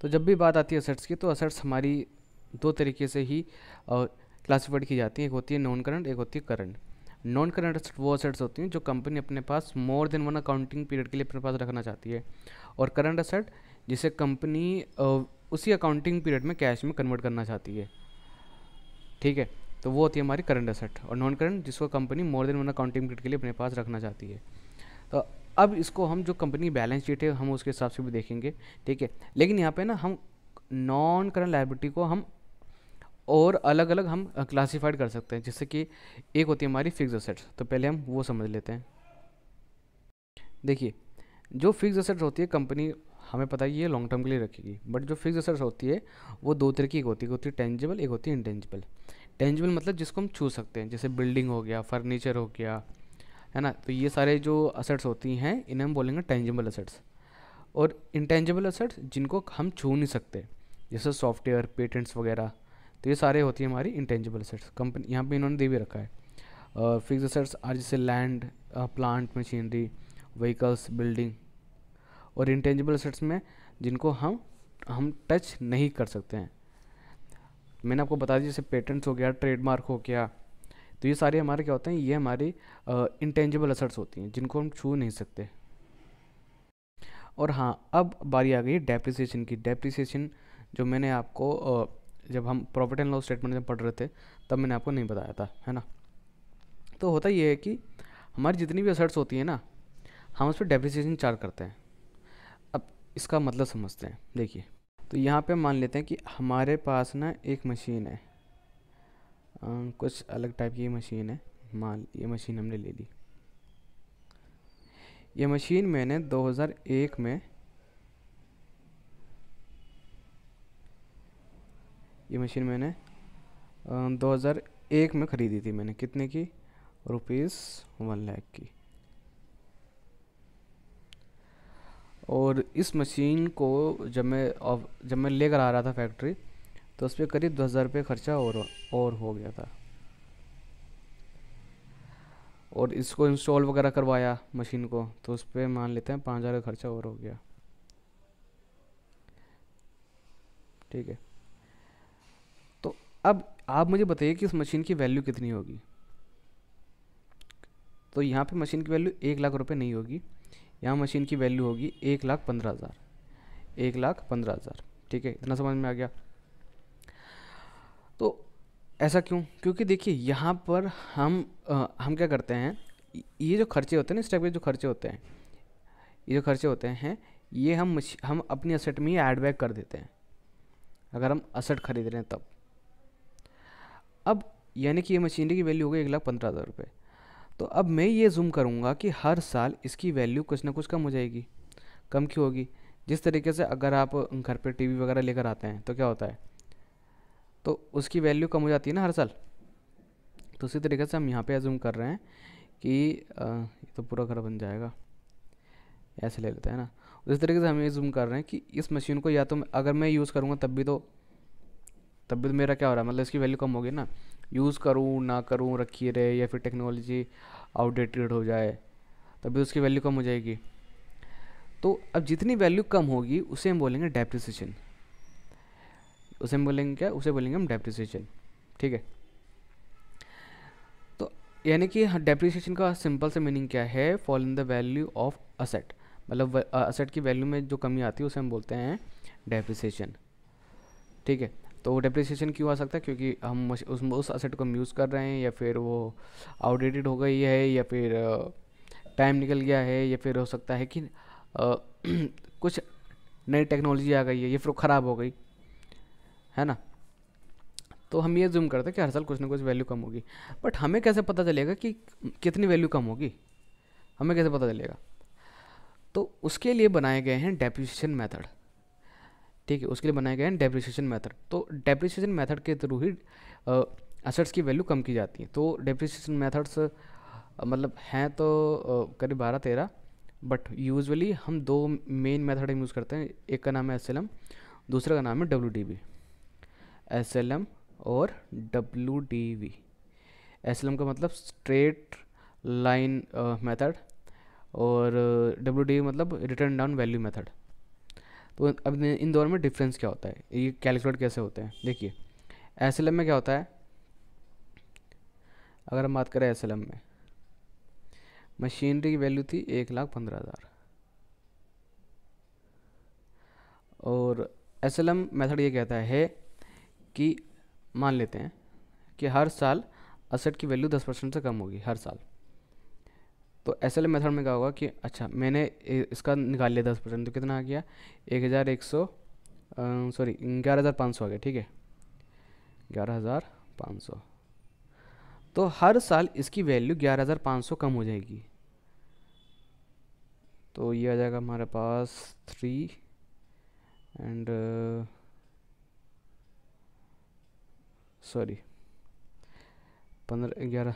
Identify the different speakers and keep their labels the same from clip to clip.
Speaker 1: तो जब भी बात आती है असेट्स की तो असेट्स हमारी दो तरीके से ही क्लासीफाइड की जाती है एक होती है नॉन करंट एक होती है करंट नॉन करंट असेट्स वो असेट्स होती हैं जो कंपनी अपने पास more than one accounting period के लिए अपने पास रखना चाहती है और करंट असेट जिसे कंपनी उसी अकाउंटिंग पीरियड में कैश में कन्वर्ट करना चाहती है ठीक है तो वो होती है हमारी करंट असेट और नॉन करंट जिसको company more than one accounting period के लिए अपने पास रखना चाहती है तो अब इसको हम जो कंपनी बैलेंस शीट है हम उसके हिसाब से भी देखेंगे ठीक है लेकिन यहाँ पे ना हम नॉन करंट लाइबिलिटी को हम और अलग अलग हम क्लासीफाइड कर सकते हैं जैसे कि एक होती है हमारी फिक्स असेट्स तो पहले हम वो समझ लेते हैं देखिए जो फिक्स असेट्स होती है कंपनी हमें पता है ये लॉन्ग टर्म के लिए रखेगी बट जो फिक्स असेट्स होती है वो दो तरह की एक होती है होती है टेंजिबल एक होती है इंटेंजिबल टेंजिबल मतलब जिसको हम छू सकते हैं जैसे बिल्डिंग हो गया फर्नीचर हो गया है ना तो ये सारे जो असेट्स होती हैं इन्हें हम बोलेंगे टेंजिबल असेट्स और इंटेंजिबल असेट्स जिनको हम छू नहीं सकते जैसे सॉफ्टवेयर पेटेंट्स वगैरह तो ये सारे होती हैं हमारी इंटेंजिबल असेट्स कंपनी यहाँ पे इन्होंने दे भी रखा है फिक्स असेट्स आर जैसे land plant machinery vehicles building और इंटेंजिबल असेट्स में जिनको हम हम टच नहीं कर सकते हैं मैंने आपको बता दिया जैसे पेटेंट्स हो गया ट्रेडमार्क हो गया तो ये सारे हमारे क्या होते हैं ये हमारी इंटेंजिबल असर्ट्स होती हैं जिनको हम छू नहीं सकते और हाँ अब बारी आ गई डेप्रिसिएशन की डेप्रिसिएशन जो मैंने आपको जब हम प्रॉफिट एंड लॉस स्टेटमेंट जब पढ़ रहे थे तब मैंने आपको नहीं बताया था है ना तो होता ये है कि हमारी जितनी भी असर्ट्स होती हैं ना हम उस पर डेप्रिसिएशन चार्ज करते हैं अब इसका मतलब समझते हैं देखिए तो यहाँ पे मान लेते हैं कि हमारे पास ना एक मशीन है कुछ अलग टाइप की मशीन है मान ये मशीन हमने ले ली ये मशीन मैंने 2001 में ये मशीन मैंने दो हज़ार एक में ख़रीदी थी मैंने कितने की रुपीज़ वन लैख की और इस मशीन को जब मैं जब मैं लेकर आ रहा था फैक्ट्री तो उस पर करीब दस हज़ार रुपये खर्चा और और हो गया था और इसको इंस्टॉल वगैरह करवाया मशीन को तो उस पर मान लेते हैं पाँच हज़ार का खर्चा और हो गया ठीक है तो अब आप मुझे बताइए कि इस मशीन की वैल्यू कितनी होगी तो यहाँ पे मशीन की वैल्यू एक लाख रुपए नहीं होगी यहाँ मशीन की वैल्यू होगी एक लाख पंद्रह हज़ार एक लाख पंद्रह हज़ार ठीक है इतना समझ में आ गया तो ऐसा क्यों क्योंकि देखिए यहाँ पर हम आ, हम क्या करते हैं ये जो खर्चे होते हैं ना टाइप के जो खर्चे होते हैं ये जो खर्चे होते हैं ये हम हम अपनी असेट में ही एडबैक बैक कर देते हैं अगर हम असेट खरीद रहे हैं तब अब यानी कि ये मशीनरी की वैल्यू हो गई एक लाख पंद्रह हज़ार रुपये तो अब मैं ये जूम करूँगा कि हर साल इसकी वैल्यू कुछ ना कुछ कम हो जाएगी कम क्यों होगी जिस तरीके से अगर आप घर पर टीवी वगैरह लेकर आते हैं तो क्या होता है तो उसकी वैल्यू कम हो जाती है ना हर साल तो उसी तरीके से हम यहाँ पे एजूम कर रहे हैं कि आ, ये तो पूरा घर बन जाएगा ऐसे ले लेते हैं ना उसी तरीके से हम ये जूम कर रहे हैं कि इस मशीन को या तो अगर मैं यूज़ करूँगा तब भी तो तब भी तो मेरा क्या हो रहा है मतलब इसकी वैल्यू कम होगी ना यूज़ करूँ ना करूँ रखिए रहे या फिर टेक्नोलॉजी आउटडेटेड हो जाए तब भी उसकी वैल्यू कम हो जाएगी तो अब जितनी वैल्यू कम होगी उसे हम बोलेंगे डेप्रिसिएशन उसे हम बोलेंगे क्या उसे बोलेंगे हम डेप्रिसिएशन ठीक है तो यानी कि डेप्रिसिएशन का सिंपल से मीनिंग क्या है fall in the value of asset मतलब असेट की वैल्यू में जो कमी आती है उसे हम बोलते हैं डेप्रिसिएशन ठीक है तो डेप्रिसिएशन क्यों आ सकता है क्योंकि हम उस उस असेट को हम यूज़ कर रहे हैं या फिर वो आउटडेटेड हो गई है या फिर टाइम निकल गया है या फिर हो सकता है कि आ, कुछ नई टेक्नोलॉजी आ गई है या फिर ख़राब हो गई है ना तो हम ये जूम करते हैं कि हर साल कुछ ना कुछ वैल्यू कम होगी बट हमें कैसे पता चलेगा कि कितनी वैल्यू कम होगी हमें कैसे पता चलेगा तो उसके लिए बनाए गए हैं डेप्रिसिएशन मेथड ठीक है उसके लिए बनाए गए हैं डेप्रिसिएशन मेथड तो डेप्रिसिएशन मेथड के थ्रू ही असेट्स की वैल्यू कम की जाती है तो डेप्रिसिएशन मेथड्स मतलब हैं तो करीब बारह तेरह बट यूजुअली हम दो मेन मेथड यूज़ करते हैं एक का नाम है एस दूसरे का नाम है डब्ल्यू एस एल एम और W D V S L M का मतलब स्ट्रेट लाइन मेथड और डब्ल्यू डी मतलब रिटर्न डाउन वैल्यू मेथड तो अब इन दोनों में डिफरेंस क्या होता है ये कैलकुलेट कैसे होते हैं देखिए एस एल एम में क्या होता है अगर हम बात करें एस एल एम में मशीनरी की वैल्यू थी एक लाख पंद्रह हज़ार और एस एल एम मेथड ये कहता है कि मान लेते हैं कि हर साल असेट की वैल्यू दस परसेंट से कम होगी हर साल तो एस एल मेथड में क्या होगा कि अच्छा मैंने इसका निकाल लिया दस परसेंट तो कितना आ गया एक हज़ार एक सौ सॉरी ग्यारह हज़ार पाँच सौ आ गया ठीक है ग्यारह हज़ार पाँच सौ तो हर साल इसकी वैल्यू ग्यारह हज़ार पाँच सौ कम हो जाएगी तो ये आ जाएगा हमारे पास थ्री एंड uh, सॉरी पंद्रह ग्यारह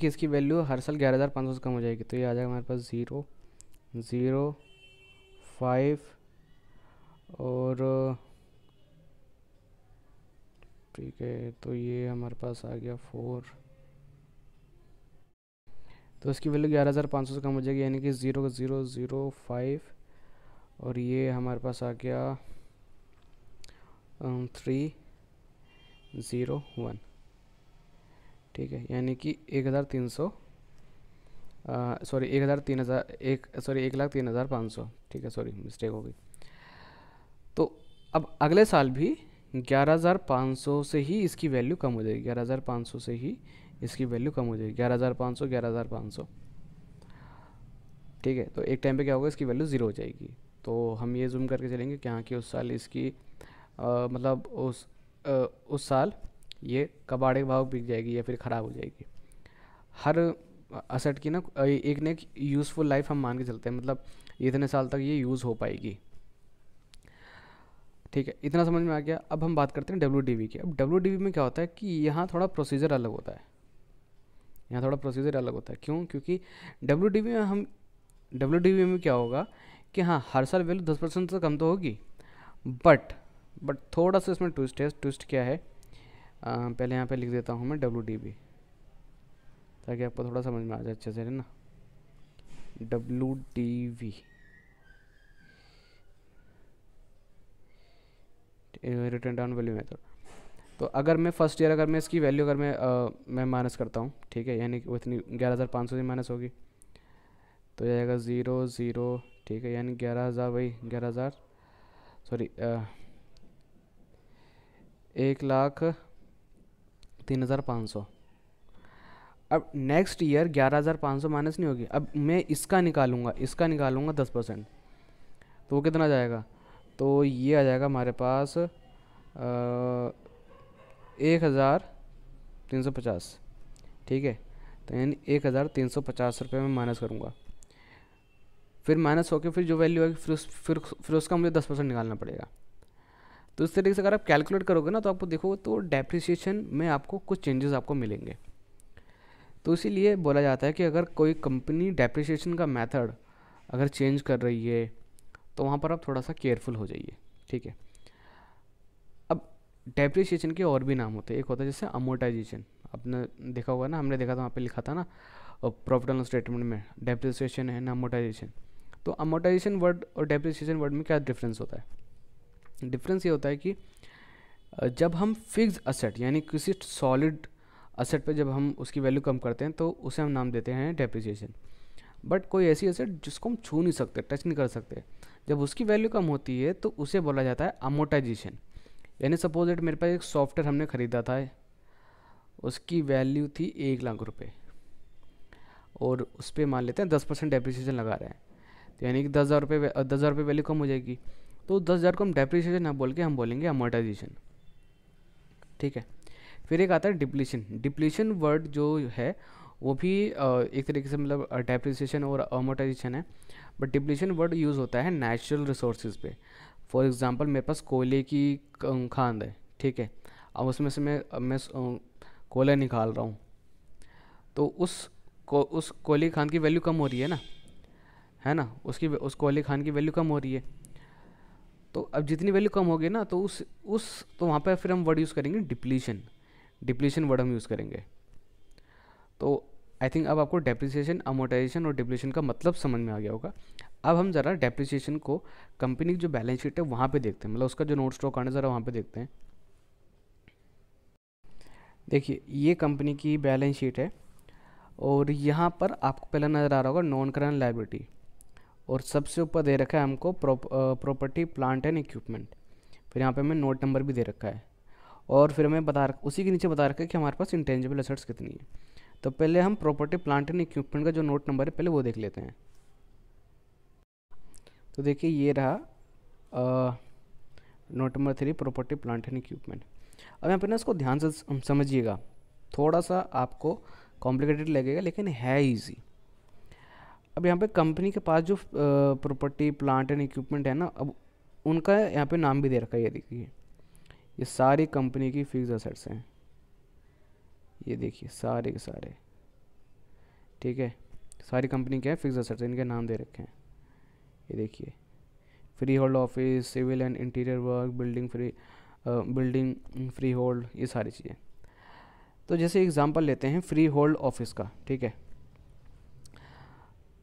Speaker 1: कि इसकी वैल्यू हर साल ग्यारह हज़ार पाँच सौ से कम हो जाएगी तो ये आ जाएगा हमारे पास ज़ीरो ज़ीरो फाइव और ठीक है तो ये हमारे पास आ गया फोर तो इसकी वैल्यू ग्यारह हज़ार पाँच सौ से कम हो जाएगी यानी कि ज़ीरो ज़ीरो ज़ीरो फाइव और ये हमारे पास आ गया थ्री ज़ीरो वन ठीक है यानी कि एक हज़ार तीन सौ सॉरी एक हज़ार तीन हज़ार एक सॉरी एक लाख तीन हज़ार पाँच सौ ठीक है सॉरी मिस्टेक हो गई तो अब अगले साल भी ग्यारह हज़ार पाँच सौ से ही इसकी वैल्यू कम हो जाएगी ग्यारह हज़ार पाँच सौ से ही इसकी वैल्यू कम हो जाएगी ग्यारह हज़ार पाँच सौ ग्यारह हज़ार पाँच सौ ठीक है तो एक टाइम पे क्या होगा इसकी वैल्यू ज़ीरो हो जाएगी तो हम ये जूम करके चलेंगे कि हाँ कि उस साल इसकी आ, मतलब उस आ, उस साल ये कबाड़े के भाव बिक जाएगी या फिर ख़राब हो जाएगी हर असट की ना एक ना एक यूज़फुल लाइफ हम मान के चलते हैं मतलब इतने साल तक ये यूज़ हो पाएगी ठीक है इतना समझ में आ गया अब हम बात करते हैं डब्ल्यू की अब डब्ल्यू में क्या होता है कि यहाँ थोड़ा प्रोसीजर अलग होता है यहाँ थोड़ा प्रोसीजर अलग होता है क्यों क्योंकि डब्ल्यू में हम डब्ल्यू में क्या होगा कि हाँ हर साल वैल्यू दस परसेंट से कम तो होगी बट बट थोड़ा सा इसमें ट्विस्ट है ट्विस्ट क्या है आ, पहले यहाँ पे लिख देता हूँ मैं डब्ल्यू डी बी ताकि आपको थोड़ा समझ में आ जाए अच्छे से है ना W D V return down value method तो अगर मैं फर्स्ट ईयर अगर मैं इसकी वैल्यू अगर मैं आ, मैं माइनस करता हूँ ठीक है यानी कि इतनी ग्यारह हज़ार पाँच सौ से माइनस होगी तो जाएगा ज़ीरो ज़ीरो ठीक है यानी ग्यारह हज़ार वही ग्यारह हज़ार सॉरी एक लाख तीन हज़ार पाँच सौ अब नेक्स्ट ईयर ग्यारह हज़ार पाँच सौ माइनस नहीं होगी अब मैं इसका निकालूंगा इसका निकालूंगा दस परसेंट तो वो कितना जाएगा तो ये आ जाएगा हमारे पास आ, एक हज़ार तीन सौ पचास ठीक है तो यानी एक हज़ार तीन सौ पचास रुपये में माइनस करूँगा फिर माइनस होकर फिर जो वैल्यू है फिर उस फिर फिर उसका मुझे दस परसेंट निकालना पड़ेगा तो इस तरीके से अगर आप कैलकुलेट करोगे ना तो आपको देखो तो डेप्रिसिएशन में आपको कुछ चेंजेस आपको मिलेंगे तो इसीलिए बोला जाता है कि अगर कोई कंपनी डेप्रिसिएशन का मेथड अगर चेंज कर रही है तो वहाँ पर आप थोड़ा सा केयरफुल हो जाइए ठीक है अब डेप्रिसिएशन के और भी नाम होते हैं एक होता है जैसे अमोटाइजेशन आपने देखा होगा ना हमने देखा था वहाँ पे लिखा था ना प्रॉफिट एंड स्टेटमेंट में डेप्रिसिएशन एंड अमोटाइजेशन तो अमोटाइजेशन वर्ड और डेप्रिसिएशन वर्ड में क्या डिफरेंस होता है डिफरेंस ये होता है कि जब हम फिक्स असेट यानी किसी सॉलिड असेट पे जब हम उसकी वैल्यू कम करते हैं तो उसे हम नाम देते हैं डेप्रिसिएशन बट कोई ऐसी असेट जिसको हम छू नहीं सकते टच नहीं कर सकते जब उसकी वैल्यू कम होती है तो उसे बोला जाता है अमोटाइजेशन यानी सपोज इट मेरे पास एक सॉफ्टवेयर हमने ख़रीदा था उसकी वैल्यू थी एक लाख रुपये और उस पर मान लेते हैं दस परसेंट डेप्रिसिएशन लगा रहे हैं तो यानी कि दस हज़ार रुपये दस हज़ार रुपये वैल्यू कम हो जाएगी तो दस हज़ार को हम डेप्रिसिएशन ना बोल के हम बोलेंगे अमोटाइजेशन ठीक है फिर एक आता है डिप्लीशन डिप्लीशन वर्ड जो है वो भी एक तरीके से मतलब डेप्रिसिएशन और अमोटाइजेशन है बट डिप्लीशन वर्ड यूज़ होता है नेचुरल रिसोर्स पे फॉर एग्जाम्पल मेरे पास कोयले की खांद है ठीक है अब उसमें से मैं मैं कोयला निकाल रहा हूँ तो उस को उस कोयले की खान की वैल्यू कम हो रही है ना है ना उसकी उस कोयले खान की वैल्यू कम हो रही है तो अब जितनी वैल्यू कम होगी ना तो उस उस तो वहाँ पर फिर हम वर्ड यूज़ करेंगे डिप्लीशन डिप्लीशन वर्ड हम यूज़ करेंगे तो आई थिंक अब आपको डेप्रिसिएशन अमोटाइजेशन और डिप्लीशन का मतलब समझ में आ गया होगा अब हम ज़रा डेप्रिसिएशन को कंपनी की जो बैलेंस शीट है वहाँ पे देखते हैं मतलब उसका जो नोट स्टॉक आना ज़रा वहाँ पे देखते हैं देखिए ये कंपनी की बैलेंस शीट है और यहाँ पर आपको पहला नज़र आ रहा होगा नॉन करंट लाइबिलिटी और सबसे ऊपर दे रखा है हमको प्रॉपर्टी प्लांट एंड इक्विपमेंट फिर यहाँ पे हमें नोट नंबर भी दे रखा है और फिर हमें बता उसी के नीचे बता रखा है कि हमारे पास इंटेंजिबल एसेट्स कितनी है तो पहले हम प्रॉपर्टी प्लांट एंड इक्विपमेंट का जो नोट नंबर है पहले वो देख लेते हैं तो देखिए ये रहा note number three property plant and equipment अब यहाँ पर ना इसको ध्यान से समझिएगा थोड़ा सा आपको कॉम्प्लिकेटेड लगेगा लेकिन है ईजी अब यहाँ पे कंपनी के पास जो प्रॉपर्टी प्लांट एंड इक्विपमेंट है ना अब उनका यहाँ पे नाम भी दे रखा है ये देखिए ये सारी कंपनी की फिक्स असेट्स हैं ये देखिए सारे के सारे ठीक है सारी कंपनी के हैं फिक्स असेट्स इनके नाम दे रखे हैं ये देखिए free hold office civil and interior work building free building free hold ये सारी चीज़ें तो जैसे एग्ज़ाम्पल लेते हैं फ्री होल्ड ऑफिस का ठीक है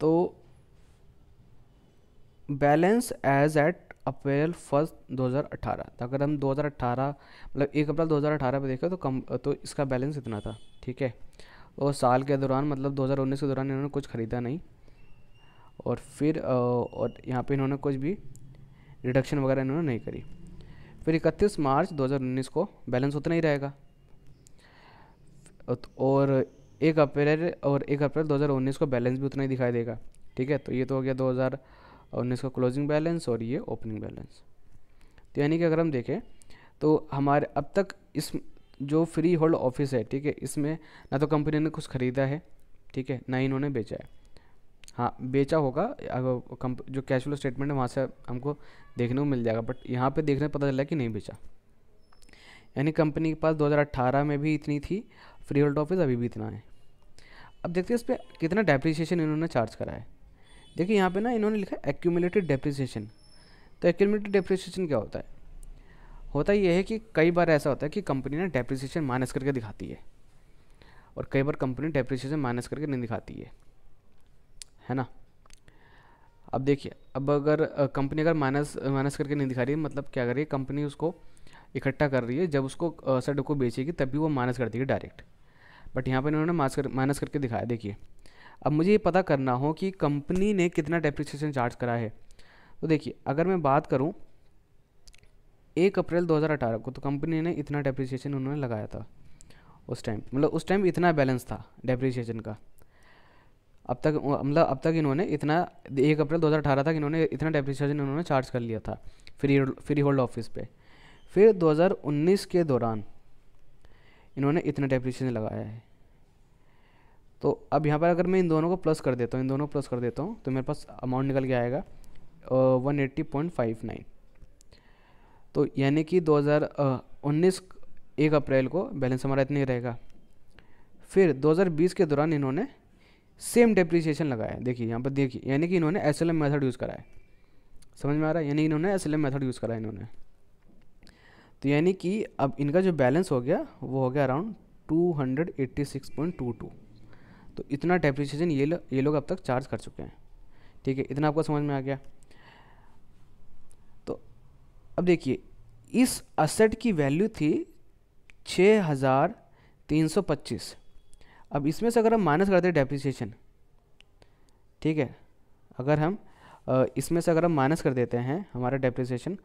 Speaker 1: तो balance as at April first 2018 तो अगर हम 2018 मतलब एक अप्रैल 2018 पे देखें तो कम तो इसका बैलेंस इतना था ठीक है और साल के दौरान मतलब 2019 के दौरान इन्होंने कुछ ख़रीदा नहीं और फिर और यहाँ पे इन्होंने कुछ भी रिडक्शन वगैरह इन्होंने नहीं करी फिर 31 मार्च 2019 को बैलेंस उतना ही रहेगा और एक अप्रैल और एक अप्रैल 2019 को बैलेंस भी उतना ही दिखाई देगा ठीक है तो ये तो हो गया 2019 का क्लोजिंग बैलेंस और ये ओपनिंग बैलेंस तो यानी कि अगर हम देखें तो हमारे अब तक इस जो फ्री होल्ड ऑफिस है ठीक है इसमें ना तो कंपनी ने कुछ ख़रीदा है ठीक है ना इन्होंने बेचा है हाँ बेचा होगा जो कैश फ्लो स्टेटमेंट है वहाँ से हमको देखने को मिल जाएगा बट यहाँ पे देखने पता चला कि नहीं बेचा यानी कंपनी के पास 2018 में भी इतनी थी फ्री होल्ड ऑफिस अभी भी इतना है अब देखते हैं इस पर कितना डेप्रिसिएशन इन्होंने चार्ज करा है देखिए यहाँ पे ना इन्होंने लिखा है एक्यूमलेटेड डेप्रिसिएशन तो एक्यूमलेटेड डेप्रिसिएशन क्या होता है होता यह है कि कई बार ऐसा होता है कि कंपनी ना डेप्रिसिएशन माइनस करके दिखाती है और कई बार कंपनी डेप्रिसिएशन माइनस करके नहीं दिखाती है है ना अब देखिए अब अगर कंपनी अगर माइनस माइनस करके नहीं दिखा रही है मतलब क्या कर रही है कंपनी उसको इकट्ठा कर रही है जब उसको सडक को बेचेगी तब भी वो माइनस कर देगी डायरेक्ट बट यहाँ पर इन्होंने माइनस कर माइनस करके दिखाया देखिए अब मुझे ये पता करना हो कि कंपनी ने कितना डेप्रिसिएशन चार्ज करा है तो देखिए अगर मैं बात करूँ एक अप्रैल 2018 को तो कंपनी ने इतना डेप्रिसिएशन उन्होंने लगाया था उस टाइम मतलब उस टाइम इतना बैलेंस था डेप्रिसिएशन का अब तक मतलब अब तक इन्होंने इतना एक अप्रैल 2018 तक इन्होंने इतना डेप्रिसिएशन इन्होंने चार्ज कर लिया था फ्री फ्री होल्ड ऑफिस पे फिर 2019 के दौरान इन्होंने इतना डेप्रिसिएशन लगाया है तो अब यहाँ पर अगर मैं इन दोनों को प्लस कर देता हूँ इन दोनों को प्लस कर देता हूँ तो मेरे पास अमाउंट निकल के आएगा one eighty point five nine तो यानी कि दो हज़ार उन्नीस एक अप्रैल को बैलेंस हमारा इतना ही रहेगा फिर 2020 के दौरान इन्होंने सेम डेप्रिसिएशन लगाया देखिए यहाँ पर देखिए यानी कि इन्होंने S L M method use करा है समझ में आ रहा है यानी इन्होंने S L M method use करा है इन्होंने तो यानी कि अब इनका जो बैलेंस हो गया वो हो गया अराउंड 286.22 तो इतना डेप्रिसिएशन ये लो, ये लोग अब तक चार्ज कर चुके हैं ठीक है इतना आपको समझ में आ गया तो अब देखिए इस असेट की वैल्यू थी 6325 अब इसमें से अगर हम माइनस करते हैं डेप्रिसिएशन ठीक है अगर हम इसमें से अगर हम माइनस कर देते हैं हमारा डेप्रिसिएशन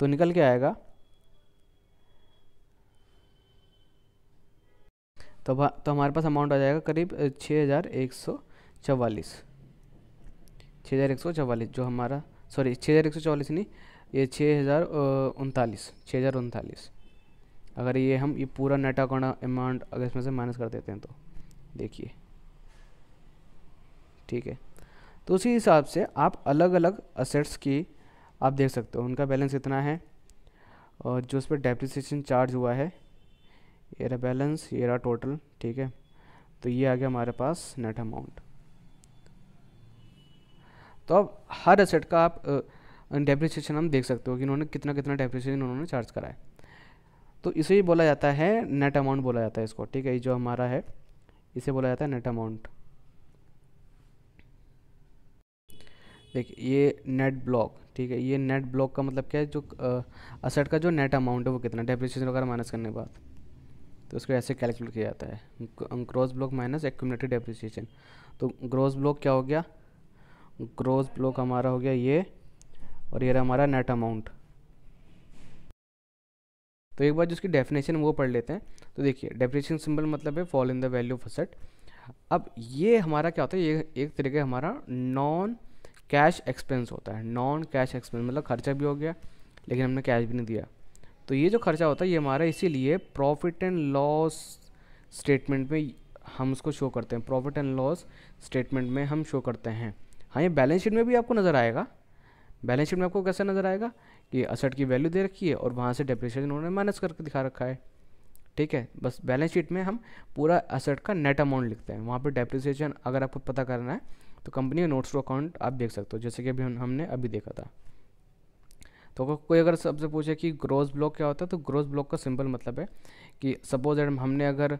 Speaker 1: तो निकल के आएगा तो तो हमारे पास अमाउंट आ जाएगा करीब छः हज़ार एक सौ चवालीस छः हज़ार एक सौ चवालीस जो हमारा सॉरी छः हज़ार एक सौ चवालीस नहीं ये छः हज़ार उनतालीस छः हज़ार उनतालीस अगर ये हम ये पूरा नेट अकाउंट अमाउंट अगर इसमें से माइनस कर देते हैं तो देखिए ठीक है तो उसी हिसाब से आप अलग अलग असेट्स की आप देख सकते हो उनका बैलेंस इतना है और जो उस पर डेप्रिसिएशन चार्ज हुआ है ये रहा बैलेंस ये रहा टोटल ठीक है तो ये आ गया हमारे पास नेट अमाउंट तो अब हर एसेट का आप डेप्रिसिएशन हम देख सकते हो कि इन्होंने कितना कितना डेप्रिसिएशन उन्होंने चार्ज कराया तो इसे ही बोला जाता है नेट अमाउंट बोला जाता है इसको ठीक है ये जो हमारा है इसे बोला जाता है नेट अमाउंट देखिए ये नेट ब्लॉक ठीक है ये नेट ब्लॉक का मतलब क्या है जो असेट का जो नेट अमाउंट है वो कितना डेप्रिसिएशन वगैरह माइनस करने के बाद तो उसको ऐसे कैलकुलेट किया जाता है gross block minus accumulated appreciation तो ग्रोस ब्लॉक क्या हो गया ग्रोस ब्लॉक हमारा हो गया ये और ये रहा हमारा नेट अमाउंट तो एक बार जिसकी डेफिनेशन वो पढ़ लेते हैं तो देखिए डेफिनेशन सिंबल मतलब है fall in the value of asset अब ये हमारा क्या होता है ये एक तरीके हमारा नॉन कैश एक्सपेंस होता है नॉन कैश एक्सपेंस मतलब खर्चा भी हो गया लेकिन हमने कैश भी नहीं दिया तो ये जो खर्चा होता है ये हमारा इसीलिए प्रॉफिट एंड लॉस स्टेटमेंट में हम उसको शो करते हैं प्रॉफिट एंड लॉस स्टेटमेंट में हम शो करते हैं हाँ ये बैलेंस शीट में भी आपको नज़र आएगा बैलेंस शीट में आपको कैसे नज़र आएगा कि असट की वैल्यू दे रखी है और वहाँ से डेप्रिसिएशन उन्होंने माइनस करके दिखा रखा है ठीक है बस बैलेंस शीट में हम पूरा असट का नेट अमाउंट लिखते हैं वहाँ पर डेप्रिसिएशन अगर आपको पता करना है तो कंपनी का नोट्स टू अकाउंट आप देख सकते हो जैसे कि अभी हमने अभी देखा था तो अगर कोई अगर सबसे पूछे कि ग्रोस ब्लॉक क्या होता है तो ग्रोस ब्लॉक का सिंपल मतलब है कि सपोज अगर हमने अगर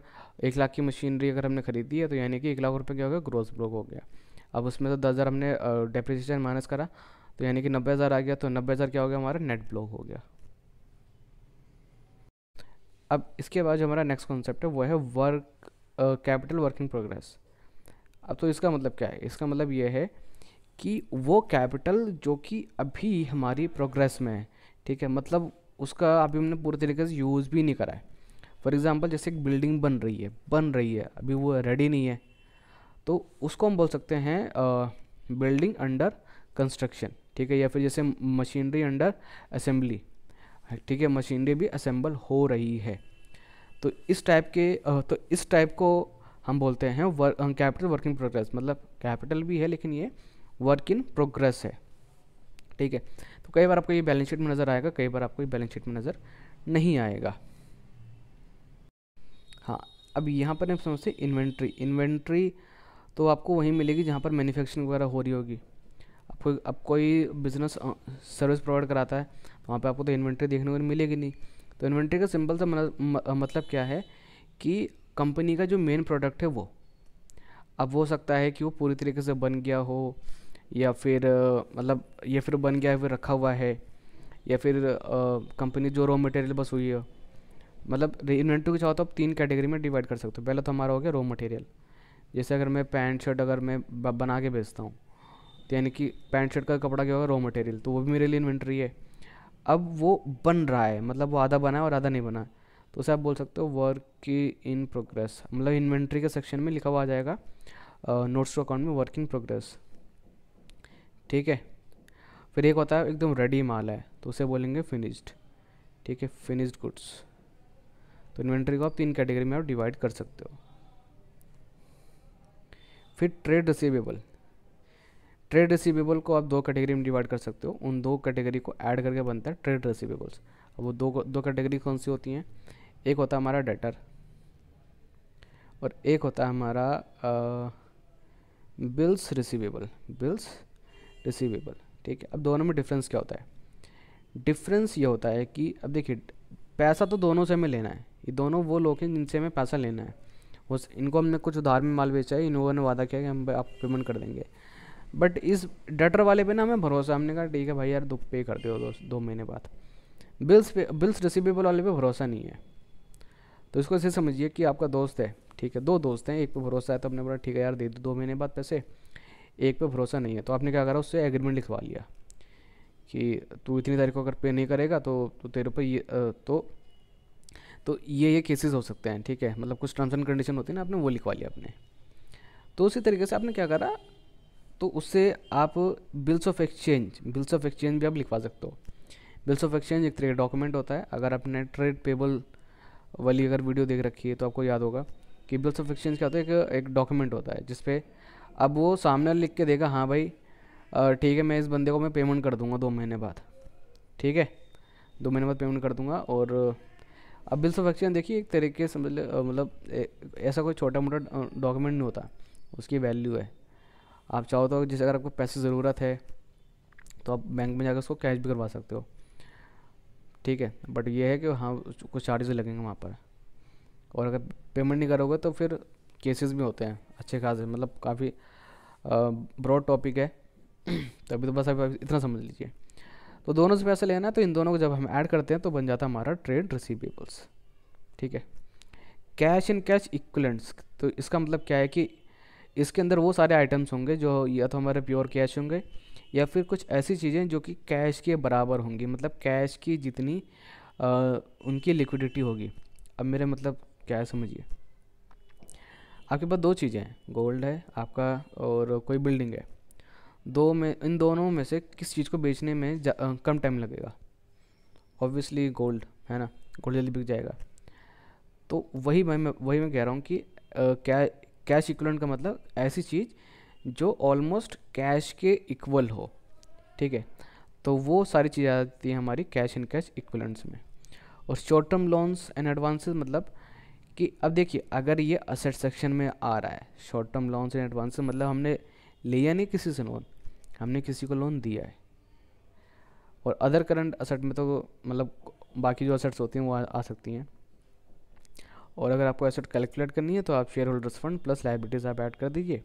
Speaker 1: एक लाख की मशीनरी अगर हमने खरीदी है तो यानी कि एक लाख रुपये क्या हो गया ग्रोथ ब्लॉक हो गया अब उसमें तो दस हज़ार हमने डेप्रिसिएशन माइनस करा तो यानी कि नब्बे हज़ार आ गया तो नब्बे हज़ार क्या हो गया हमारा नेट ब्लॉक हो गया अब इसके बाद जो हमारा नेक्स्ट कॉन्सेप्ट है वो है वर्क कैपिटल वर्किंग प्रोग्रेस अब तो इसका मतलब क्या है इसका मतलब ये है कि वो कैपिटल जो कि अभी हमारी प्रोग्रेस में है ठीक है मतलब उसका अभी हमने पूरे तरीके से यूज़ भी नहीं करा है फॉर एग्ज़ाम्पल जैसे एक बिल्डिंग बन रही है बन रही है अभी वो रेडी नहीं है तो उसको हम बोल सकते हैं बिल्डिंग अंडर कंस्ट्रक्शन ठीक है या फिर जैसे मशीनरी अंडर असेंबली ठीक है मशीनरी भी असेंबल हो रही है तो इस टाइप के तो इस टाइप को हम बोलते हैं कैपिटल वर्किंग प्रोग्रेस मतलब कैपिटल भी है लेकिन ये वर्क इन प्रोग्रेस है ठीक है तो कई बार आपको ये बैलेंस शीट में नज़र आएगा कई बार आपको ये बैलेंस शीट में नज़र नहीं आएगा हाँ अब यहाँ पर हम समझते इन्वेंट्री इन्वेंट्री तो आपको वहीं मिलेगी जहाँ पर मैन्युफैक्चरिंग वगैरह हो रही होगी अब कोई अब कोई बिज़नेस सर्विस प्रोवाइड कराता है वहाँ पे आपको तो इन्वेंट्री देखने को मिलेगी नहीं तो इन्वेंट्री का सिंपल सा मतलब क्या है कि कंपनी का जो मेन प्रोडक्ट है वो अब हो सकता है कि वो पूरी तरीके से बन गया हो या फिर मतलब ये फिर बन गया है फिर रखा हुआ है या फिर कंपनी जो रॉ मटेरियल बस हुई है मतलब इन्वेंट्री को चाहो तो आप तीन कैटेगरी में डिवाइड कर सकते हो पहला तो हमारा हो गया रॉ मटेरियल जैसे अगर मैं पैंट शर्ट अगर मैं बना के बेचता हूँ तो यानी कि पैंट शर्ट का कपड़ा क्या होगा रॉ मटेरियल तो वो भी मेरे लिए इन्वेंट्री है अब वो बन रहा है मतलब वो आधा बना है और आधा नहीं बना है तो उसे आप बोल सकते हो वर्क की इन प्रोग्रेस मतलब इन्वेंट्री के सेक्शन में लिखा हुआ आ जाएगा नोट्स टू अकाउंट में वर्क इन प्रोग्रेस ठीक है फिर एक होता है एकदम रेडी माल है तो उसे बोलेंगे फिनिश्ड ठीक है फिनिश्ड गुड्स तो इन्वेंट्री को आप तीन कैटेगरी में आप डिवाइड कर सकते हो फिर ट्रेड रिसीवेबल ट्रेड रिसीवेबल को आप दो कैटेगरी में डिवाइड कर सकते हो उन दो कैटेगरी को ऐड करके बनता है ट्रेड रिसीवेबल्स अब वो दो दो कैटेगरी कौन सी होती हैं एक होता है हमारा डेटर और एक होता है हमारा बिल्स रिसीवेबल बिल्स रिसीवेबल ठीक है अब दोनों में डिफरेंस क्या होता है डिफरेंस ये होता है कि अब देखिए पैसा तो दोनों से हमें लेना है ये दोनों वो लोग हैं जिनसे हमें पैसा लेना है उस इनको हमने कुछ उधार में माल बेचा है लोगों ने वादा किया कि हम आप पेमेंट कर देंगे बट इस डटर वाले पे ना हमें भरोसा हमने कहा ठीक है भाई यार दो पे कर दो दो, दो महीने बाद बिल्स पे बिल्स रिसीवेबल वाले पे भरोसा नहीं है तो इसको ऐसे समझिए कि आपका दोस्त है ठीक है दो दोस्त हैं एक पे भरोसा है तो हमने बोला ठीक है यार दे दो दो महीने बाद पैसे एक पे भरोसा नहीं है तो आपने क्या करा उससे एग्रीमेंट लिखवा लिया कि तू इतनी तारीख को अगर पे नहीं करेगा तो, तो तेरे ऊपर ये तो तो ये ये केसेस हो सकते हैं ठीक है मतलब कुछ टर्म्स एंड कंडीशन होती है ना आपने वो लिखवा लिया आपने तो उसी तरीके से आपने क्या करा तो उससे आप bills of exchange bills of exchange भी आप लिखवा सकते हो बिल्स ऑफ एक्सचेंज एक तरीके का डॉक्यूमेंट होता है अगर आपने ट्रेड पेबल वाली अगर वीडियो देख रखी है तो आपको याद होगा कि बिल्स ऑफ एक्सचेंज क्या होता है एक डॉक्यूमेंट होता है जिसपे अब वो सामने लिख के देगा हाँ भाई ठीक है मैं इस बंदे को मैं पेमेंट कर दूंगा दो महीने बाद ठीक है दो महीने बाद पेमेंट कर दूंगा और अब बिल्स ऑफ एक्सचेंज देखिए एक तरीके से मतलब ऐसा कोई छोटा मोटा डॉक्यूमेंट नहीं होता उसकी वैल्यू है आप चाहो तो जैसे अगर आपको पैसे ज़रूरत है तो आप बैंक में जाकर उसको कैश भी करवा सकते हो ठीक है बट ये है कि हाँ कुछ चार्जेस लगेंगे वहाँ पर और अगर पेमेंट नहीं करोगे तो फिर केसेस भी होते हैं अच्छे खासे मतलब काफ़ी ब्रॉड टॉपिक है तभी तो बस अभी इतना समझ लीजिए तो दोनों से पैसे लेना है तो इन दोनों को जब हम ऐड करते हैं तो बन जाता हमारा ट्रेड रिसीवेबल्स ठीक है कैश इन कैश इक्वलेंट्स तो इसका मतलब क्या है कि इसके अंदर वो सारे आइटम्स होंगे जो या तो हमारे प्योर कैश होंगे या फिर कुछ ऐसी चीज़ें जो कि कैश के बराबर होंगी मतलब कैश की जितनी आ, उनकी लिक्विडिटी होगी अब मेरे मतलब क्या है समझिए आपके पास दो चीज़ें हैं गोल्ड है आपका और कोई बिल्डिंग है दो में इन दोनों में से किस चीज़ को बेचने में कम टाइम लगेगा ऑब्वियसली गोल्ड है ना गोल्ड जल्दी बिक जाएगा तो वही मैं वही मैं कह रहा हूँ कि क्या कैश इक्वलेंट का मतलब ऐसी चीज़ जो ऑलमोस्ट कैश के इक्वल हो ठीक है तो वो सारी चीज़ें आती हैं हमारी कैश एंड कैश इक्वलेंट्स में और short term loans and advances मतलब कि अब देखिए अगर ये असेट सेक्शन में आ रहा है short term loan and advance मतलब हमने लिया नहीं किसी से लोन हमने किसी को लोन दिया है और अदर करंट असेट में तो मतलब बाकी जो असेट्स होती हैं वो आ, आ सकती हैं और अगर आपको असेट कैलकुलेट करनी है तो आप share holders fund plus liabilities आप ऐड कर दीजिए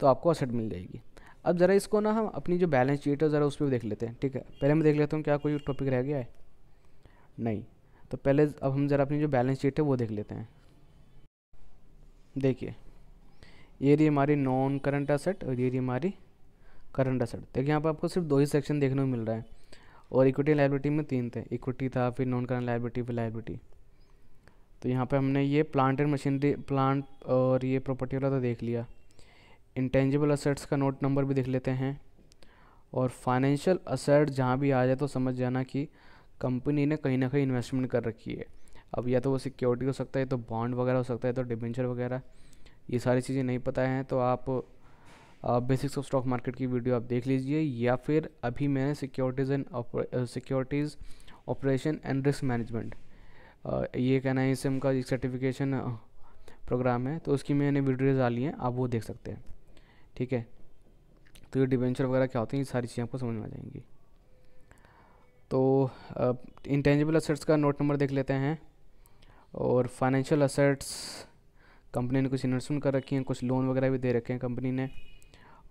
Speaker 1: तो आपको असेट मिल जाएगी अब ज़रा इसको ना हम अपनी जो बैलेंस शीट है ज़रा उस पर भी देख लेते हैं ठीक है पहले मैं देख लेता हूँ क्या कोई टॉपिक रह गया है नहीं तो पहले अब हम ज़रा अपनी जो बैलेंस शीट है वो देख लेते हैं देखिए ये रही हमारी नॉन करंट असेट और ये रही हमारी करंट असेट देखिए यहाँ पर आपको सिर्फ दो ही सेक्शन देखने को मिल रहा है और इक्विटी लाइबिलिटी में तीन थे इक्विटी था फिर नॉन करंट लाइबिलिटी फिर लाइबिलिटी तो यहाँ पे हमने ये प्लांट एंड मशीनरी प्लांट और ये प्रॉपर्टी वाला तो देख लिया इंटेंजिबल असेट्स का नोट नंबर भी देख लेते हैं और फाइनेंशियल असेट जहाँ भी आ जाए तो समझ जाना कि कंपनी ने कहीं ना कहीं इन्वेस्टमेंट कर रखी है अब या तो वो सिक्योरिटी हो सकता है तो बॉन्ड वगैरह हो सकता है तो डिबेंचर वगैरह ये सारी चीज़ें नहीं पता हैं तो आप बेसिक्स ऑफ स्टॉक मार्केट की वीडियो आप देख लीजिए या फिर अभी मैंने securities and securities operation and risk management ये एक एन का एक सर्टिफिकेशन प्रोग्राम है तो उसकी मैंने वीडियोज़ डाली हैं आप वो देख सकते हैं ठीक है तो ये डिवेंचर वगैरह क्या होते हैं ये सारी चीज़ें आपको समझ में आ जाएंगी तो इंटेंजिबल असेट्स का नोट नंबर देख लेते हैं और फाइनेंशियल असेट्स कंपनी ने कुछ इन्वेस्टमेंट कर रखी हैं कुछ लोन वगैरह भी दे रखे हैं कंपनी ने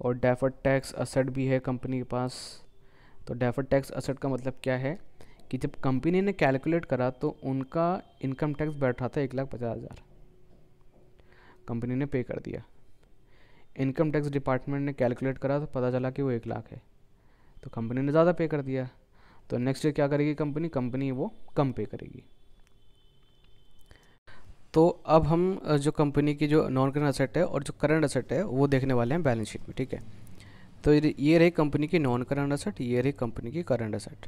Speaker 1: और डेफर्ड टैक्स असेट भी है कंपनी के पास तो डेफर्ड टैक्स असेट का मतलब क्या है कि जब कंपनी ने कैलकुलेट करा तो उनका इनकम टैक्स बैठ रहा था एक लाख पचास हज़ार कंपनी ने पे कर दिया इनकम टैक्स डिपार्टमेंट ने कैलकुलेट करा तो पता चला कि वो एक लाख है तो कंपनी ने ज़्यादा पे कर दिया तो नेक्स्ट ईयर क्या करेगी कंपनी कंपनी वो कम पे करेगी तो अब हम जो कंपनी की जो नॉन करंट असेट है और जो करंट असेट है वो देखने वाले हैं बैलेंस शीट में ठीक है तो ये रही कंपनी की नॉन करंट असेट ये रही कंपनी की करंट असेट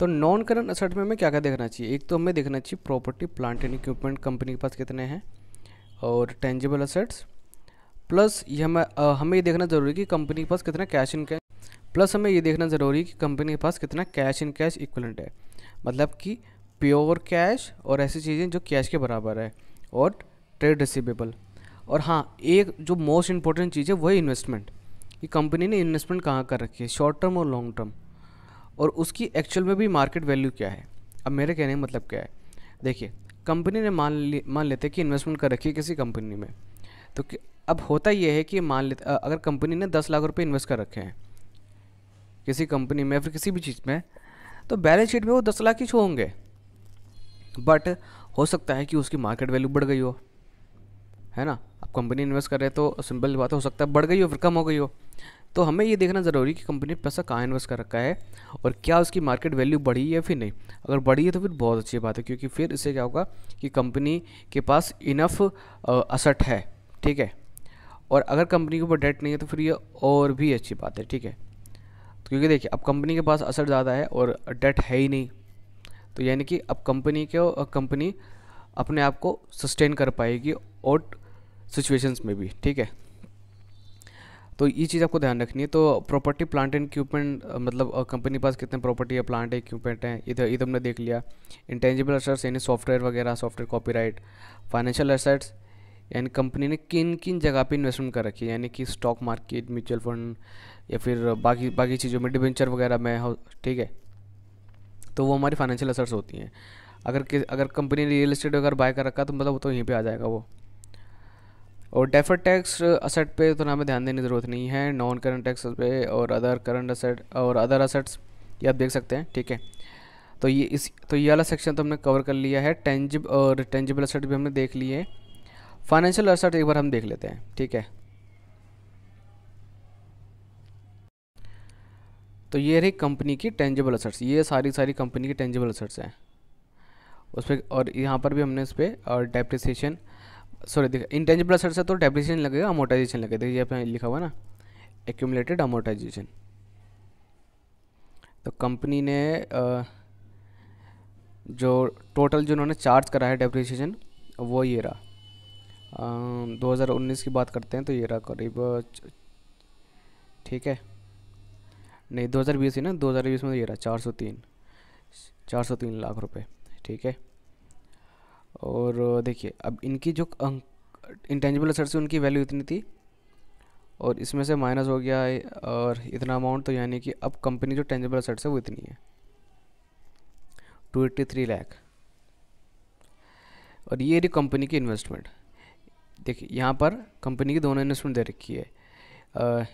Speaker 1: तो नॉन करंट असेट में हमें क्या क्या देखना चाहिए एक तो हमें देखना चाहिए property plant and equipment company के पास कितने हैं और टेंजिबल असेट्स प्लस ये हमें आ, हमें ये देखना ज़रूरी है कि कंपनी के पास कितना कैश इन कैश प्लस हमें ये देखना ज़रूरी है कि कंपनी के पास कितना कैश इन कैश इक्वलेंट है मतलब कि प्योर कैश और ऐसी चीज़ें जो कैश के बराबर है और ट्रेड रिसिवेबल और हाँ एक जो मोस्ट इंपॉर्टेंट चीज़ है है इन्वेस्टमेंट कि कंपनी ने इन्वेस्टमेंट कहाँ कर रखी है शॉर्ट टर्म और लॉन्ग टर्म और उसकी एक्चुअल में भी मार्केट वैल्यू क्या है अब मेरे कहने का मतलब क्या है देखिए कंपनी ने मान ले मान लेते कि इन्वेस्टमेंट कर रखी है किसी कंपनी में तो अब होता यह है कि मान लेते अगर कंपनी ने दस लाख रुपये इन्वेस्ट कर रखे हैं किसी कंपनी में या फिर किसी भी चीज़ में तो बैलेंस शीट में वो दस लाख ही होंगे बट हो सकता है कि उसकी मार्केट वैल्यू बढ़ गई हो है ना आप कंपनी इन्वेस्ट कर रहे हैं तो सिंपल बात हो सकता है बढ़ गई हो फिर कम हो गई हो तो हमें ये देखना ज़रूरी कि कंपनी ने पैसा कहाँ इन्वेस्ट कर रखा है और क्या उसकी मार्केट वैल्यू बढ़ी है फिर नहीं अगर बढ़ी है तो फिर बहुत अच्छी बात है क्योंकि फिर इससे क्या होगा कि कंपनी के पास इनफ असट है ठीक है और अगर कंपनी के ऊपर डेट नहीं है तो फिर ये और भी अच्छी बात है ठीक है तो क्योंकि देखिए अब कंपनी के पास असर ज़्यादा है और डेट है ही नहीं तो यानी कि अब कंपनी के कंपनी अपने आप को सस्टेन कर पाएगी और सिचुएशंस में भी ठीक है तो ये चीज़ आपको ध्यान रखनी है तो प्रॉपर्टी प्लांट एंड इक्विपमेंट मतलब कंपनी के पास कितने प्रॉपर्टी है प्लांट है इक्विपमेंट है इधर इधर हमने देख लिया इंटेंजिबल असर्ट्स यानी सॉफ्टवेयर वगैरह सॉफ्टवेयर कॉपीराइट फाइनेंशियल असर्ट्स यानी कंपनी ने किन किन जगह पे इन्वेस्टमेंट कर रखी है यानी कि स्टॉक मार्केट म्यूचुअल फंड या फिर बाकी बाकी चीज़ों में डिवेंचर वगैरह में ठीक है तो वो हमारी फाइनेंशियल असर्स होती हैं अगर किस अगर कंपनी ने रियल इस्टेट अगर बाय कर रखा तो मतलब वो तो यहीं पर आ जाएगा वो और डेफर टैक्स असेट पे तो हमें ध्यान देने की ज़रूरत नहीं है नॉन करंट टैक्स पे और अदर करंट असेट और अदर असेट्स ये आप देख सकते हैं ठीक है तो ये इस तो ये वाला सेक्शन तो हमने कवर कर लिया है टेंजिब और टेंजिबल असेट भी हमने देख लिए फाइनेंशियल असेट एक बार हम देख लेते हैं ठीक है तो ये रही कंपनी की टेंजेबल असर्ट्स ये सारी सारी कंपनी की टेंजेबल असर्ट्स हैं उस पर और यहाँ पर भी हमने इस पर डेप्रिसिएशन सॉरी देखा इंटेंजिबल असर्ट्स है तो डेप्रिसिएशन लगेगा अमोटाइजेशन लगेगा देखिए यहाँ लिखा हुआ ना एक्यूमलेटेड अमोटाइजेशन तो कंपनी ने जो टोटल जो उन्होंने चार्ज करा है डेप्रिसिएशन वो ये रहा आ, 2019 की बात करते हैं तो ये रहा करीब ठीक है नहीं 2020 है ना 2020 में तो ये रहा चार सौ तीन चार सौ तीन लाख रुपए ठीक है और देखिए अब इनकी जो इंटेंजिबल असर से उनकी वैल्यू इतनी थी और इसमें से माइनस हो गया है और इतना अमाउंट तो यानी कि अब कंपनी जो टेंजिबल असर है वो इतनी है टू एट्टी थ्री लैख और ये रही कंपनी की इन्वेस्टमेंट देखिए यहाँ पर कंपनी की दोनों इन्वेस्टमेंट दे रखी है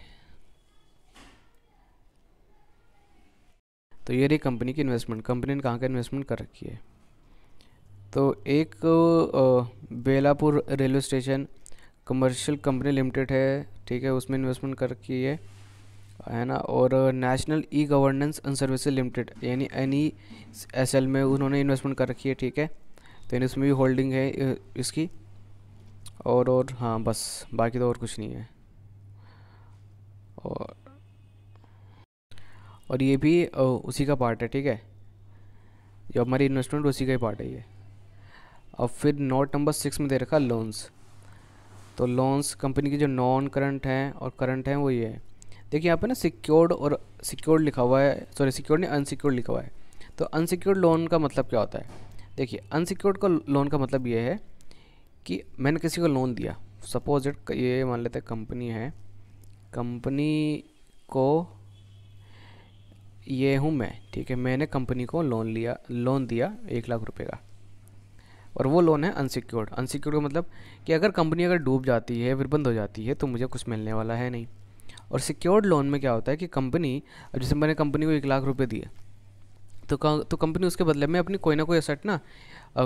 Speaker 1: तो ये रही कंपनी की इन्वेस्टमेंट कंपनी ने कहाँ का इन्वेस्टमेंट कर रखी है तो एक Belapur railway station commercial company limited है ठीक है उसमें इन्वेस्टमेंट कर रखी है है ना और national e governance and services limited यानी एन ई एस एल में उन्होंने इन्वेस्टमेंट कर रखी है ठीक है तो यानी उसमें भी होल्डिंग है इसकी और और हाँ बस बाकी तो और कुछ नहीं है और और ये भी उसी का पार्ट है ठीक है जो हमारी इन्वेस्टमेंट उसी का ही पार्ट है ये और फिर नोट नंबर सिक्स में दे रखा लोन्स तो लोन्स कंपनी की जो नॉन करंट हैं और करंट हैं वो ये है देखिए यहाँ पे ना सिक्योर्ड और सिक्योर्ड लिखा हुआ है सॉरी सिक्योर्ड नहीं अनसिक्योर्ड लिखा हुआ है तो अनसिक्योर्ड लोन का मतलब क्या होता है देखिए अनसिक्योर्ड का लोन का मतलब ये है कि मैंने किसी को लोन दिया सपोज इट ये मान लेते कंपनी है कंपनी को ये हूँ मैं ठीक है मैंने कंपनी को लोन लिया लोन दिया एक लाख रुपये का और वो लोन है अनसिक्योर्ड अनसिक्योर्ड का मतलब कि अगर कंपनी अगर डूब जाती है फिर बंद हो जाती है तो मुझे कुछ मिलने वाला है नहीं और सिक्योर्ड लोन में क्या होता है कि कंपनी अब जैसे मैंने कंपनी को एक लाख रुपये दिए तो तो कंपनी उसके बदले में अपनी कोई ना कोई असेट ना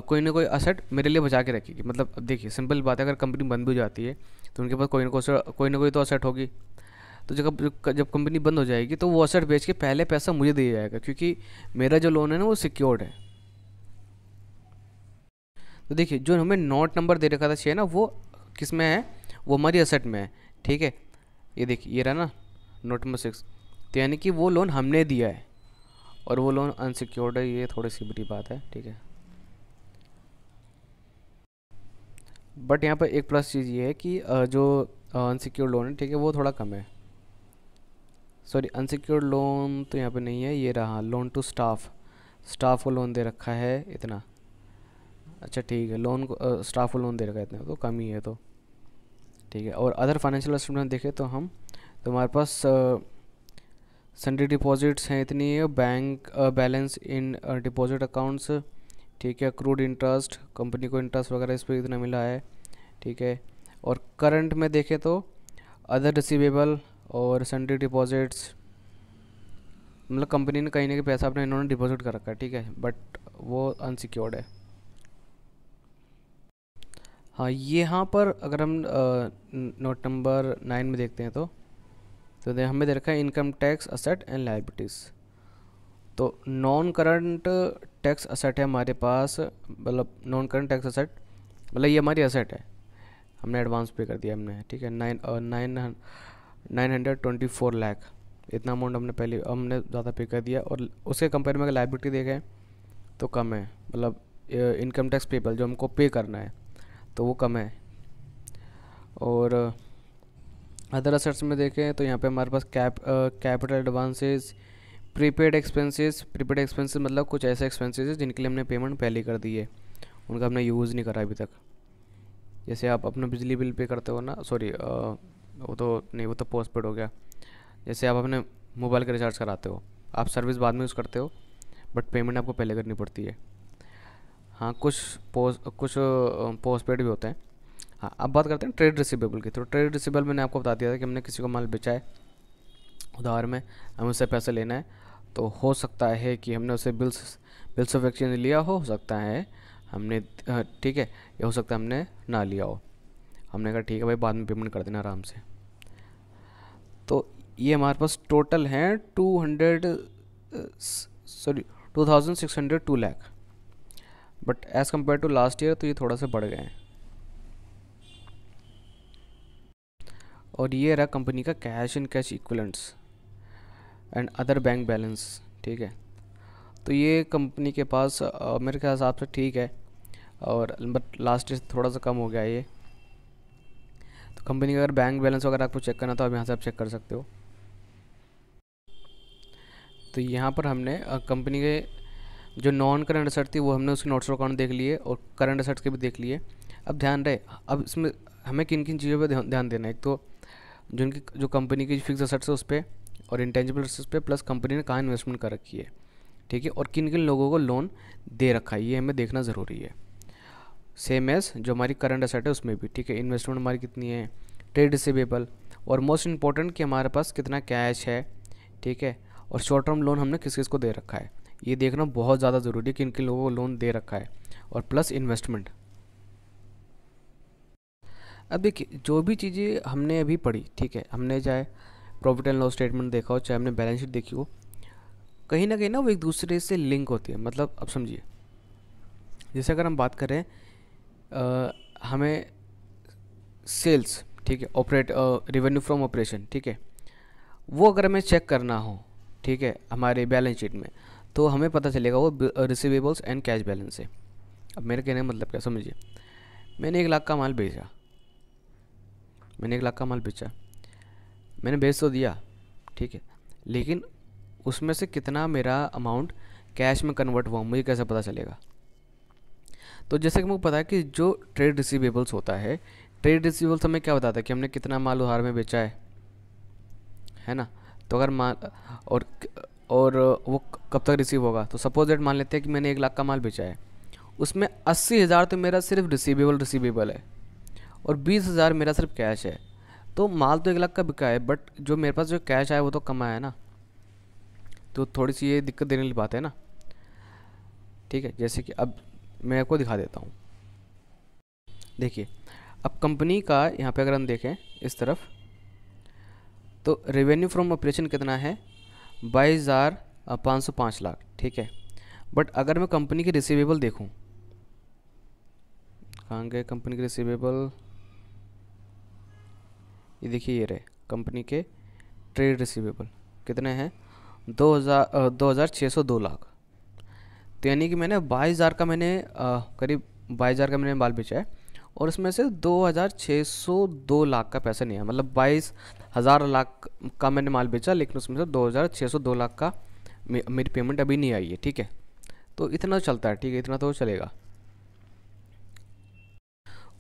Speaker 1: कोई ना कोई असेट मेरे लिए बचा के रखेगी मतलब देखिए सिंपल बात है अगर कंपनी बंद भी जाती है तो उनके पास कोई ना कोई कोई ना कोई तो असेट होगी तो जब जब कंपनी बंद हो जाएगी तो वो असेट बेच के पहले पैसा मुझे दिया जाएगा क्योंकि मेरा जो लोन है ना वो सिक्योर्ड है तो देखिए जो हमें नोट नंबर दे रखा था चाहिए ना वो किस में है वो हमारी असेट में है ठीक है ये देखिए ये रहा ना नोट नंबर सिक्स तो यानी कि वो लोन हमने दिया है और वो लोन अनसिक्योर्ड है ये थोड़ी सी बड़ी बात है ठीक है बट यहाँ पर एक प्लस चीज़ ये है कि जो अनसिक्योर्ड लोन है ठीक है वो थोड़ा कम है सॉरी अनसिक्योर्ड लोन तो यहाँ पे नहीं है ये रहा लोन टू स्टाफ स्टाफ को लोन दे रखा है इतना अच्छा ठीक है लोन को स्टाफ को लोन दे रखा है इतना तो कम ही है तो ठीक है और अदर फाइनेंशियल स्टूडेंट देखें तो हम तो हमारे पास संडे डिपॉजिट्स हैं इतनी है bank balance in deposit accounts ठीक है क्रूड इंटरेस्ट कंपनी को इंटरेस्ट वगैरह इस पर इतना मिला है ठीक है और करंट में देखें तो अदर रिसीवेबल और सन्डी डिपॉजिट्स मतलब कंपनी ने कहीं ना कहीं पैसा अपना इन्होंने डिपॉजिट कर रखा है ठीक है बट वो अनसिक्योर्ड है हाँ ये यहाँ पर अगर हम नोट नंबर नाइन में देखते हैं तो तो दे हमें दे रखा है income tax asset and liabilities तो नॉन करंट टैक्स असेट है हमारे पास मतलब नॉन करंट टैक्स असेट मतलब ये हमारी असेट है हमने एडवांस पे कर दिया हमने ठीक है nine nine nine hundred twenty four lakh इतना अमाउंट हमने पहले हमने ज़्यादा पे कर दिया और उसके कंपेयर में अगर लाइबिलिटी देखें तो कम है मतलब इनकम टैक्स पेपल जो हमको पे करना है तो वो कम है और अदर असर्ट्स में देखें तो यहाँ पे हमारे पास cap capital advances prepaid expenses prepaid expenses मतलब कुछ ऐसे एक्सपेंसेस हैं जिनके लिए हमने पेमेंट पहले कर दी है उनका हमने यूज़ नहीं करा अभी तक जैसे आप अपना बिजली बिल पे करते हो ना सॉरी वो तो नहीं वो तो पोस्ट पेड हो गया जैसे आप अपने मोबाइल का रिचार्ज कराते हो आप सर्विस बाद में यूज़ करते हो बट पेमेंट आपको पहले करनी पड़ती है हाँ कुछ पोस्ट कुछ पोस्ट पेड भी होते हैं हाँ अब बात करते हैं ट्रेड रिसिवेबल की तो ट्रेड रिसिवेबल मैंने आपको बता दिया था कि हमने किसी को माल बेचा है उधार में हमें उससे पैसे लेना है तो हो सकता है कि हमने उसे बिल्स बिल्स ऑफ एक्सचेंज लिया हो सकता है हमने ठीक है या हो सकता है हमने ना लिया हो हमने कहा ठीक है भाई बाद में पेमेंट कर देना आराम से तो ये हमारे पास टोटल हैं two hundred sorry two thousand six hundred two lakh but as compare to last year तो ये थोड़ा सा बढ़ गए हैं और ये रहा कंपनी का cash and cash equivalents and other bank balance ठीक है तो ये कंपनी के पास uh, मेरे ख्याल से से ठीक है और बट लास्ट ईयर थोड़ा सा कम हो गया ये कंपनी का अगर बैंक बैलेंस वगैरह आपको चेक करना तो आप यहाँ से आप चेक कर सकते हो तो यहाँ पर हमने कंपनी के जो नॉन करंट असर थी वो हमने उसके नोट्स अकाउंट देख लिए और करंट असर्ट्स के भी देख लिए अब ध्यान रहे अब इसमें हमें किन किन चीज़ों पर ध्यान देना है एक तो जिनकी जो कंपनी की फिक्स असर्ट्स है उस पर और इंटेंजिबल असर्ट्स पे प्लस कंपनी ने कहाँ इन्वेस्टमेंट कर रखी है ठीक है और किन किन लोगों को लोन दे रखा है ये हमें देखना ज़रूरी है सेम एज जो हमारी करंट असेट है उसमें भी ठीक है इन्वेस्टमेंट हमारी कितनी है ट्रेड रिसिवेबल और मोस्ट इम्पॉर्टेंट कि हमारे पास कितना कैश है ठीक है और शॉर्ट टर्म लोन हमने किस किस को दे रखा है ये देखना बहुत ज़्यादा ज़रूरी है कि इनके लोगों को लोन दे रखा है और प्लस इन्वेस्टमेंट अब देखिए जो भी चीज़ें हमने अभी पढ़ी ठीक है हमने चाहे प्रॉफिट एंड लॉस स्टेटमेंट देखा हो चाहे हमने बैलेंस शीट देखी हो कहीं ना कहीं ना वो एक दूसरे से लिंक होती है मतलब अब समझिए जैसे अगर हम बात करें हमें सेल्स ठीक है ऑपरेट रिवेन्यू फ्रॉम ऑपरेशन ठीक है वो अगर हमें चेक करना हो ठीक है हमारे बैलेंस शीट में तो हमें पता चलेगा वो रिसिवेबल्स एंड कैश बैलेंस है अब मेरे कहने का मतलब क्या समझिए मैंने एक लाख का माल बेचा मैंने एक लाख का माल बेचा मैंने बेच तो दिया ठीक है लेकिन उसमें से कितना मेरा अमाउंट कैश में कन्वर्ट हुआ मुझे कैसे पता चलेगा तो जैसे कि मुझे पता है कि जो ट्रेड रिसीवेबल्स होता है ट्रेड रिसीवेबल्स हमें क्या बताता है कि हमने कितना माल उधार में बेचा है है ना तो अगर माल और और वो कब तक रिसीव होगा तो सपोज डेट मान लेते हैं कि मैंने एक लाख का माल बेचा है उसमें अस्सी हज़ार तो मेरा सिर्फ रिसीवेबल रिसीवेबल है और बीस हज़ार मेरा सिर्फ कैश है तो माल तो एक लाख का बिका है बट जो मेरे पास जो कैश आया वो तो कम आया है ना तो थोड़ी सी ये दिक्कत देने वाली बात है ना ठीक है जैसे कि अब मैं आपको दिखा देता हूँ देखिए अब कंपनी का यहाँ पे अगर हम देखें इस तरफ तो रेवेन्यू फ्रॉम ऑपरेशन कितना है बाईस हज़ार पाँच सौ पाँच लाख ठीक है बट अगर मैं कंपनी की रिसीवेबल देखूँ कहाँ गए कंपनी के रिसीवेबल ये देखिए ये रहे कंपनी के ट्रेड रिसीवेबल कितने हैं दो हज़ार दो हज़ार छः सौ दो लाख तो यानी कि मैंने बाईस हज़ार का मैंने करीब बाईस हज़ार का मैंने बाल बेचा है और उसमें से दो हज़ार छः सौ दो लाख का पैसा नहीं है मतलब बाईस हज़ार लाख का मैंने माल बेचा लेकिन उसमें से दो हज़ार छः सौ दो लाख का मे, मेरी पेमेंट अभी नहीं आई है ठीक है तो इतना तो चलता है ठीक है इतना तो चलेगा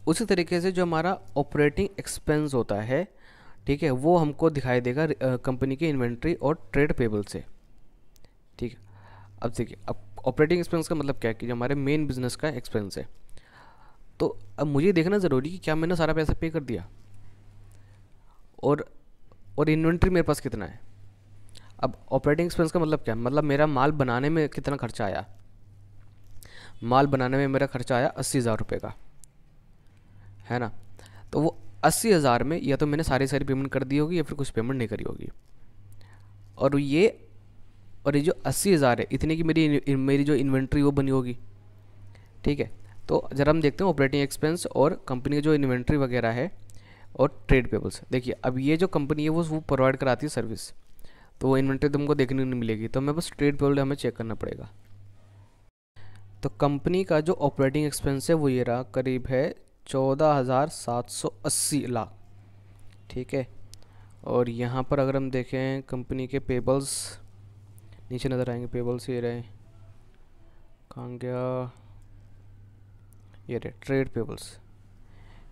Speaker 1: उसी तरीके से जो हमारा ऑपरेटिंग एक्सपेंस होता है ठीक है वो हमको दिखाई देगा कंपनी की इन्वेंट्री और ट्रेड पेबल से ठीक है अब देखिए अब ऑपरेटिंग एक्सपेंस का मतलब क्या है कि जो हमारे मेन बिजनेस का एक्सपेंस है तो अब मुझे देखना ज़रूरी कि क्या मैंने सारा पैसा पे कर दिया और और इन्वेंट्री मेरे पास कितना है अब ऑपरेटिंग एक्सपेंस का मतलब क्या है मतलब मेरा माल बनाने में कितना खर्चा आया माल बनाने में मेरा खर्चा आया अस्सी हज़ार रुपये का है ना तो वो अस्सी हज़ार में या तो मैंने सारी सारी पेमेंट कर दी होगी या फिर कुछ पेमेंट नहीं करी होगी और ये और ये जो अस्सी हज़ार है इतने की मेरी मेरी जो इन्वेंट्री वो बनी होगी ठीक है तो ज़रा हम देखते हैं ऑपरेटिंग एक्सपेंस और कंपनी की जो इन्वेंट्री वगैरह है और ट्रेड पेबल्स देखिए अब ये जो कंपनी है वो वो प्रोवाइड कराती है सर्विस तो वो इन्वेंट्री तुमको देखने को नहीं मिलेगी तो हमें बस ट्रेड पेबल हमें चेक करना पड़ेगा तो कंपनी का जो ऑपरेटिंग एक्सपेंस है वो ये रहा करीब है चौदह हज़ार सात सौ अस्सी लाख ठीक है और यहाँ पर अगर हम देखें कंपनी के पेबल्स नीचे नज़र आएंगे पेबल्स ये रहे कहाँ गया ये रहे ट्रेड पेबल्स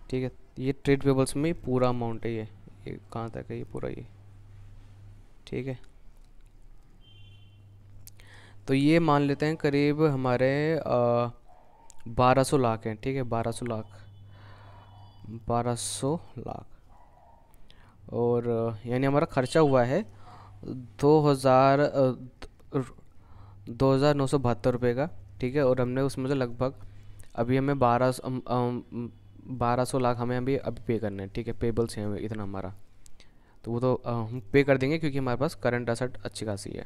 Speaker 1: ठीक है ये ट्रेड पेबल्स में पूरा अमाउंट है ये ये कहाँ तक है ये पूरा ये ठीक है तो ये मान लेते हैं करीब हमारे बारह सौ लाख हैं ठीक है बारह सौ लाख बारह सौ लाख और यानी हमारा खर्चा हुआ है दो हज़ार दो हज़ार नौ सौ बहत्तर रुपये का ठीक है और हमने उसमें से लगभग अभी हमें बारह बारह सौ लाख हमें अभी अभी पे करना है ठीक है पेबल्स हैं हमें इतना हमारा तो वो तो हम पे कर देंगे क्योंकि हमारे पास करंट असट अच्छी खासी है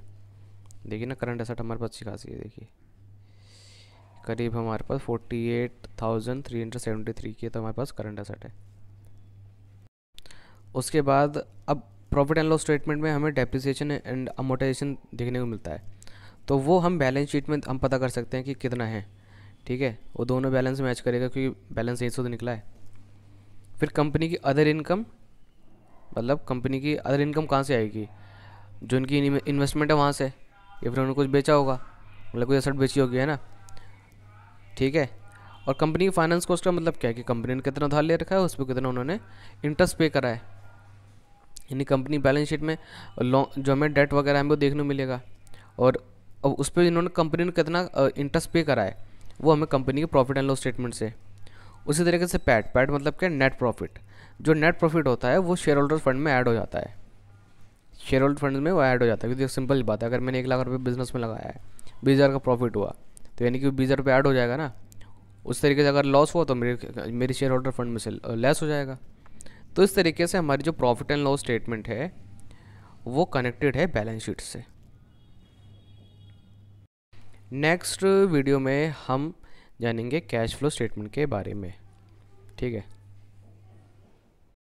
Speaker 1: देखिए ना करंट असट हमारे पास अच्छी खासी है देखिए करीब हमारे पास forty eight thousand three hundred seventy three की तो हमारे पास करंट असट है उसके बाद अब प्रॉफिट एंड लॉस स्टेटमेंट में हमें डेप्रिसिएशन एंड अमोटाइजेशन देखने को मिलता है तो वो हम बैलेंस शीट में हम पता कर सकते हैं कि कितना है ठीक है वो दोनों बैलेंस मैच करेगा क्योंकि बैलेंस यहीं सौ निकला है फिर कंपनी की अदर इनकम मतलब कंपनी की अदर इनकम कहाँ से आएगी जो इनकी इन्वेस्टमेंट है वहाँ से या फिर उन्होंने कुछ बेचा होगा मतलब कोई असट बेची होगी है ना ठीक है और कंपनी की फाइनेंस कॉस्ट का मतलब क्या है कि कंपनी ने कितना उधार ले रखा है उस पर कितना उन्होंने इंटरेस्ट पे करा है यानी कंपनी बैलेंस शीट में लॉन्ग जो हमें डेट वगैरह हमें वो देखने मिलेगा और अब उस पर इन्होंने कंपनी ने कितना इंटरेस्ट पे करा है वो हमें कंपनी के प्रॉफिट एंड लॉस स्टेटमेंट से उसी तरीके से पैट पैट मतलब क्या नेट प्रॉफिट जो नेट प्रॉफिट होता है वो शेयर होल्डर फंड में ऐड हो जाता है शेयर होल्डर फंड में वो ऐड हो जाता है क्योंकि सिंपल बात है अगर मैंने एक लाख रुपये बिजनेस में लगाया है बीस हज़ार का प्रॉफिट हुआ तो यानी कि बीस हज़ार रुपये ऐड हो जाएगा ना उस तरीके से अगर लॉस हुआ तो मेरे मेरी शेयर होल्डर फंड में से लेस हो जाएगा तो इस तरीके से हमारी जो प्रॉफिट एंड लॉस स्टेटमेंट है वो कनेक्टेड है बैलेंस शीट से नेक्स्ट वीडियो में हम जानेंगे कैश फ्लो स्टेटमेंट के बारे में ठीक है